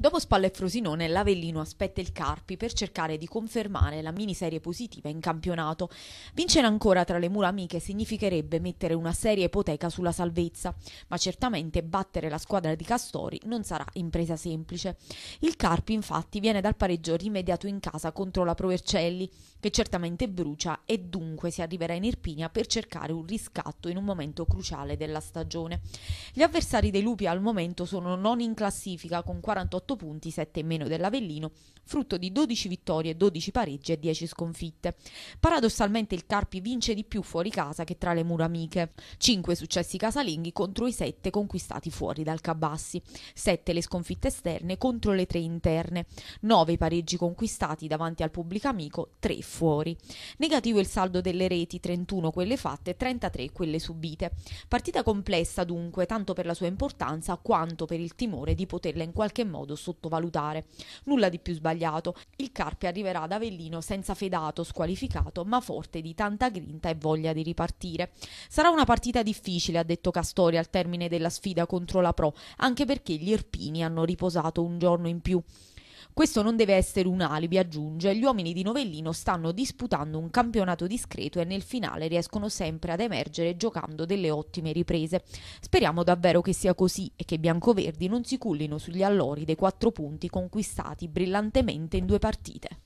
Dopo Spalla e Frosinone, l'Avellino aspetta il Carpi per cercare di confermare la miniserie positiva in campionato. Vincere ancora tra le mura amiche significherebbe mettere una seria ipoteca sulla salvezza, ma certamente battere la squadra di Castori non sarà impresa semplice. Il Carpi infatti viene dal pareggio rimediato in casa contro la Provercelli, che certamente brucia e dunque si arriverà in Irpinia per cercare un riscatto in un momento cruciale della stagione. Gli avversari dei Lupi al momento sono non in classifica con 48 8 punti, 7 in meno dell'Avellino, frutto di 12 vittorie, 12 pareggi e 10 sconfitte. Paradossalmente il Carpi vince di più fuori casa che tra le mura amiche. 5 successi casalinghi contro i 7 conquistati fuori dal Cabassi, 7 le sconfitte esterne contro le 3 interne, 9 i pareggi conquistati davanti al pubblico amico, 3 fuori. Negativo il saldo delle reti, 31 quelle fatte, 33 quelle subite. Partita complessa dunque, tanto per la sua importanza quanto per il timore di poterla in qualche modo sottovalutare. Nulla di più sbagliato. Il Carpi arriverà ad Avellino senza fedato, squalificato, ma forte di tanta grinta e voglia di ripartire. Sarà una partita difficile, ha detto Castori al termine della sfida contro la Pro, anche perché gli Irpini hanno riposato un giorno in più. Questo non deve essere un alibi, aggiunge. Gli uomini di Novellino stanno disputando un campionato discreto e nel finale riescono sempre ad emergere giocando delle ottime riprese. Speriamo davvero che sia così e che i biancoverdi non si cullino sugli allori dei quattro punti conquistati brillantemente in due partite.